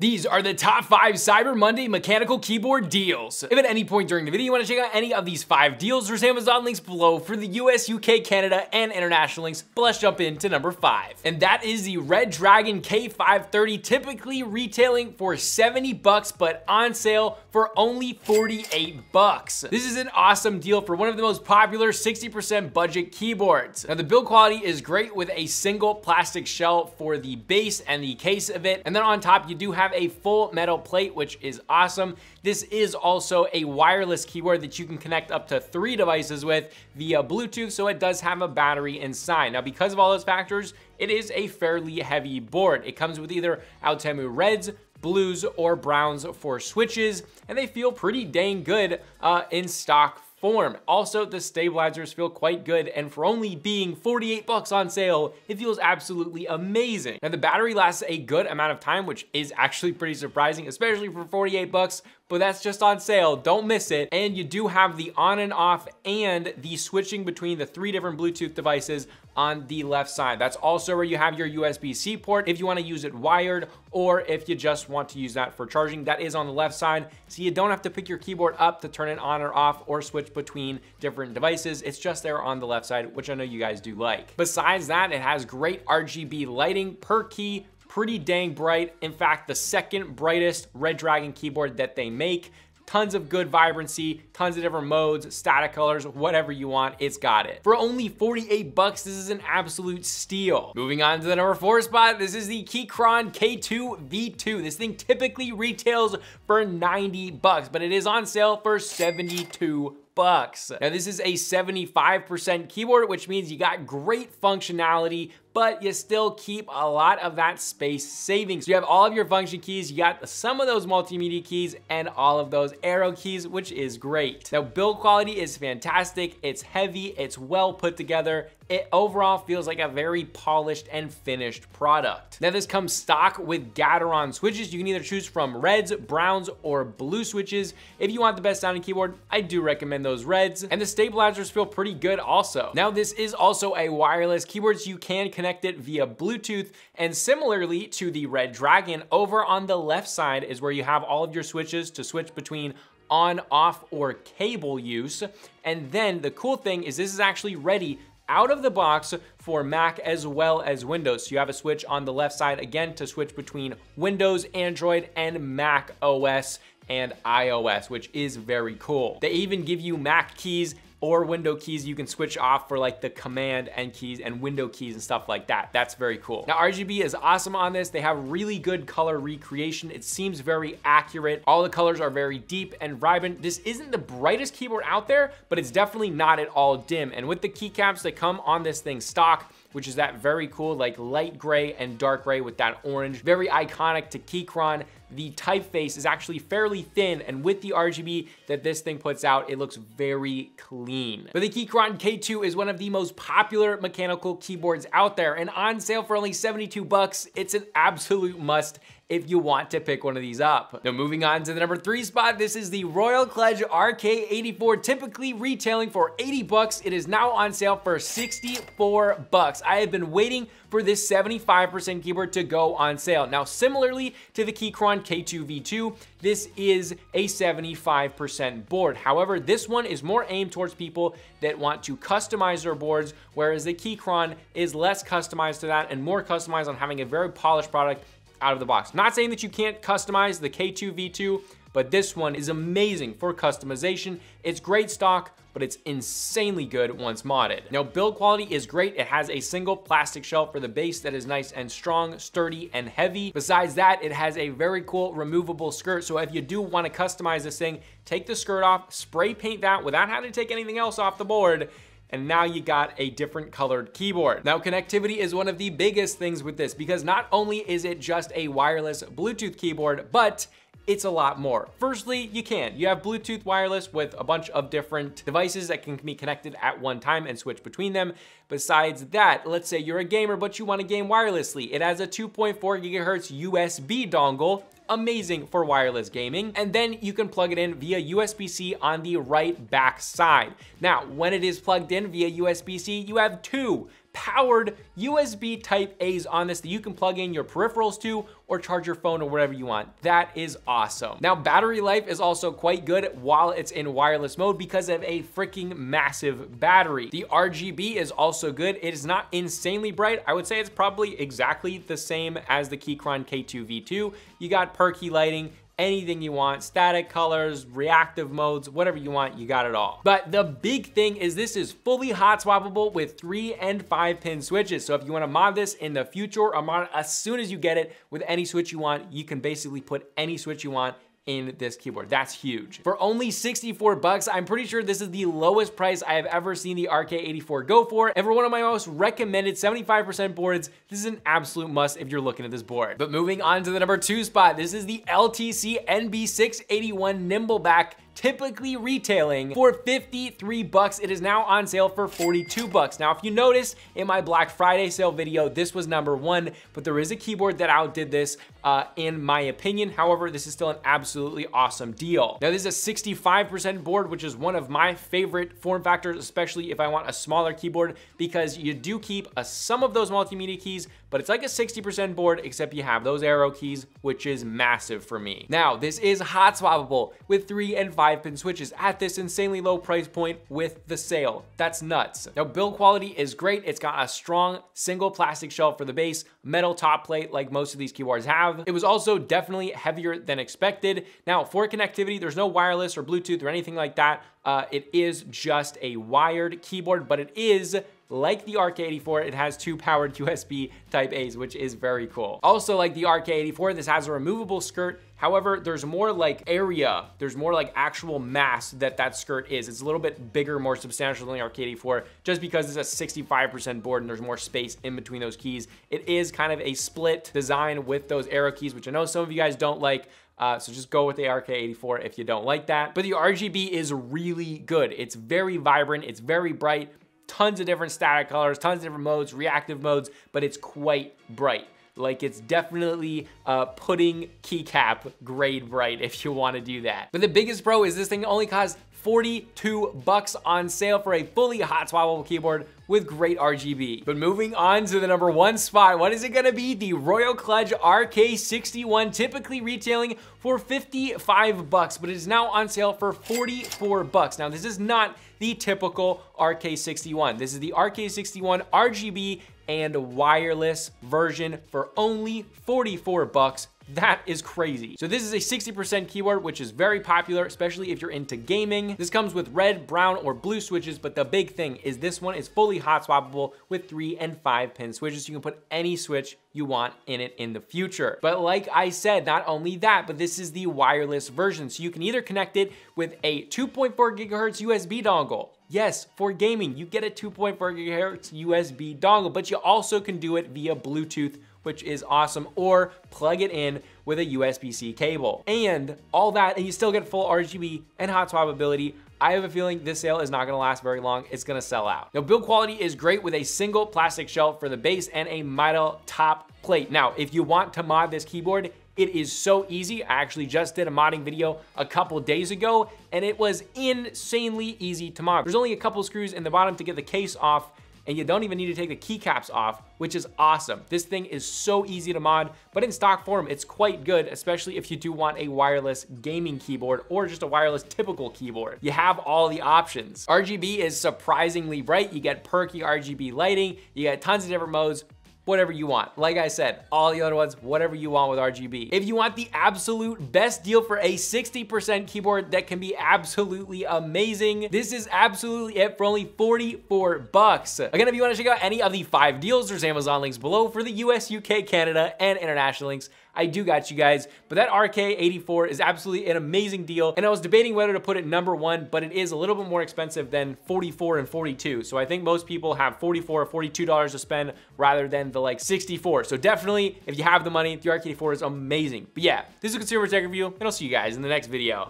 These are the top five Cyber Monday mechanical keyboard deals. If at any point during the video you want to check out any of these five deals, there's Amazon links below for the US, UK, Canada, and international links, but let's jump into number five. And that is the Red Dragon K530, typically retailing for 70 bucks, but on sale for only 48 bucks. This is an awesome deal for one of the most popular 60% budget keyboards. Now the build quality is great with a single plastic shell for the base and the case of it. And then on top, you do have have a full metal plate, which is awesome. This is also a wireless keyboard that you can connect up to three devices with via Bluetooth, so it does have a battery inside. Now, because of all those factors, it is a fairly heavy board. It comes with either Altemu Reds, blues or browns for switches and they feel pretty dang good uh, in stock form. Also, the stabilizers feel quite good, and for only being 48 bucks on sale, it feels absolutely amazing. Now, the battery lasts a good amount of time, which is actually pretty surprising, especially for 48 bucks, but that's just on sale, don't miss it. And you do have the on and off and the switching between the three different Bluetooth devices, on the left side. That's also where you have your USB-C port if you wanna use it wired or if you just want to use that for charging. That is on the left side, so you don't have to pick your keyboard up to turn it on or off or switch between different devices. It's just there on the left side, which I know you guys do like. Besides that, it has great RGB lighting per key, pretty dang bright. In fact, the second brightest Red Dragon keyboard that they make. Tons of good vibrancy, tons of different modes, static colors, whatever you want, it's got it. For only 48 bucks, this is an absolute steal. Moving on to the number four spot, this is the Keychron K2 V2. This thing typically retails for 90 bucks, but it is on sale for 72 bucks. Now this is a 75% keyboard, which means you got great functionality, but you still keep a lot of that space savings. So you have all of your function keys, you got some of those multimedia keys and all of those arrow keys, which is great. Now build quality is fantastic. It's heavy, it's well put together. It overall feels like a very polished and finished product. Now this comes stock with Gateron switches. You can either choose from reds, browns, or blue switches. If you want the best sounding keyboard, I do recommend those reds. And the stabilizers feel pretty good also. Now this is also a wireless keyboard, so you can connect connect it via Bluetooth. And similarly to the Red Dragon, over on the left side is where you have all of your switches to switch between on, off, or cable use. And then the cool thing is this is actually ready out of the box for Mac as well as Windows. So you have a switch on the left side again to switch between Windows, Android, and Mac OS and iOS, which is very cool. They even give you Mac keys or window keys you can switch off for like the command and keys and window keys and stuff like that. That's very cool. Now RGB is awesome on this. They have really good color recreation. It seems very accurate. All the colors are very deep and vibrant. This isn't the brightest keyboard out there, but it's definitely not at all dim. And with the keycaps that come on this thing stock, which is that very cool, like light gray and dark gray with that orange. Very iconic to Keychron. The typeface is actually fairly thin, and with the RGB that this thing puts out, it looks very clean. But the Keychron K2 is one of the most popular mechanical keyboards out there, and on sale for only 72 bucks, it's an absolute must if you want to pick one of these up. Now moving on to the number three spot, this is the Royal Kledge RK84, typically retailing for 80 bucks. It is now on sale for 64 bucks. I have been waiting for this 75% keyboard to go on sale. Now, similarly to the Keychron K2V2, this is a 75% board. However, this one is more aimed towards people that want to customize their boards, whereas the Keychron is less customized to that and more customized on having a very polished product out of the box. Not saying that you can't customize the K2V2, but this one is amazing for customization. It's great stock, but it's insanely good once modded. Now build quality is great. It has a single plastic shell for the base that is nice and strong, sturdy and heavy. Besides that, it has a very cool removable skirt. So if you do want to customize this thing, take the skirt off, spray paint that without having to take anything else off the board and now you got a different colored keyboard. Now connectivity is one of the biggest things with this because not only is it just a wireless Bluetooth keyboard, but it's a lot more. Firstly, you can. You have Bluetooth wireless with a bunch of different devices that can be connected at one time and switch between them. Besides that, let's say you're a gamer, but you wanna game wirelessly. It has a 2.4 gigahertz USB dongle amazing for wireless gaming. And then you can plug it in via USB-C on the right back side. Now, when it is plugged in via USB-C, you have two powered USB type A's on this that you can plug in your peripherals to or charge your phone or whatever you want. That is awesome. Now, battery life is also quite good while it's in wireless mode because of a freaking massive battery. The RGB is also good. It is not insanely bright. I would say it's probably exactly the same as the Keychron K2V2. You got perky lighting, anything you want, static colors, reactive modes, whatever you want, you got it all. But the big thing is this is fully hot swappable with three and five pin switches. So if you wanna mod this in the future or mod it as soon as you get it with any switch you want, you can basically put any switch you want in this keyboard. That's huge. For only 64 bucks, I'm pretty sure this is the lowest price I have ever seen the RK84 go for. And for one of my most recommended 75% boards, this is an absolute must if you're looking at this board. But moving on to the number two spot, this is the LTC NB681 Nimbleback typically retailing for 53 bucks. It is now on sale for 42 bucks. Now, if you notice in my Black Friday sale video, this was number one, but there is a keyboard that outdid this uh, in my opinion. However, this is still an absolutely awesome deal. Now, this is a 65% board, which is one of my favorite form factors, especially if I want a smaller keyboard, because you do keep a, uh, some of those multimedia keys, but it's like a 60% board, except you have those arrow keys, which is massive for me. Now, this is hot swappable with three and five pin switches at this insanely low price point with the sale. That's nuts. Now, build quality is great. It's got a strong single plastic shell for the base, metal top plate like most of these keyboards have. It was also definitely heavier than expected. Now, for connectivity, there's no wireless or Bluetooth or anything like that. Uh, it is just a wired keyboard, but it is like the RK84, it has two powered USB type A's, which is very cool. Also like the RK84, this has a removable skirt However, there's more like area, there's more like actual mass that that skirt is. It's a little bit bigger, more substantial than the RK84, just because it's a 65% board and there's more space in between those keys. It is kind of a split design with those arrow keys, which I know some of you guys don't like, uh, so just go with the RK84 if you don't like that. But the RGB is really good. It's very vibrant, it's very bright, tons of different static colors, tons of different modes, reactive modes, but it's quite bright. Like it's definitely uh, putting keycap grade right if you wanna do that. But the biggest pro is this thing only costs 42 bucks on sale for a fully hot swappable keyboard with great RGB. But moving on to the number one spot, what is it gonna be? The Royal Kludge RK61, typically retailing for 55 bucks, but it is now on sale for 44 bucks. Now this is not the typical RK61. This is the RK61 RGB and wireless version for only 44 bucks that is crazy. So this is a 60% keyword, which is very popular, especially if you're into gaming. This comes with red, brown, or blue switches, but the big thing is this one is fully hot swappable with three and five pin switches. So you can put any switch you want in it in the future. But like I said, not only that, but this is the wireless version. So you can either connect it with a 2.4 gigahertz USB dongle, Yes, for gaming, you get a 2.4 gigahertz USB dongle, but you also can do it via Bluetooth which is awesome, or plug it in with a USB-C cable. And all that, and you still get full RGB and hot swap ability. I have a feeling this sale is not gonna last very long. It's gonna sell out. Now, build quality is great with a single plastic shell for the base and a metal top plate. Now, if you want to mod this keyboard, it is so easy. I actually just did a modding video a couple days ago, and it was insanely easy to mod. There's only a couple screws in the bottom to get the case off, and you don't even need to take the keycaps off, which is awesome. This thing is so easy to mod, but in stock form, it's quite good, especially if you do want a wireless gaming keyboard or just a wireless typical keyboard. You have all the options. RGB is surprisingly bright. You get perky RGB lighting, you get tons of different modes, whatever you want. Like I said, all the other ones, whatever you want with RGB. If you want the absolute best deal for a 60% keyboard that can be absolutely amazing, this is absolutely it for only 44 bucks. Again, if you want to check out any of the five deals, there's Amazon links below for the US, UK, Canada, and international links. I do got you guys. But that RK84 is absolutely an amazing deal. And I was debating whether to put it number one, but it is a little bit more expensive than 44 and 42. So I think most people have 44 or $42 to spend rather than the like 64. So definitely, if you have the money, the RK84 is amazing. But yeah, this is a consumer tech review and I'll see you guys in the next video.